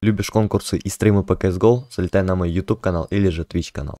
Любишь конкурсы и стримы по CSGO? Залетай на мой YouTube канал или же Twitch канал.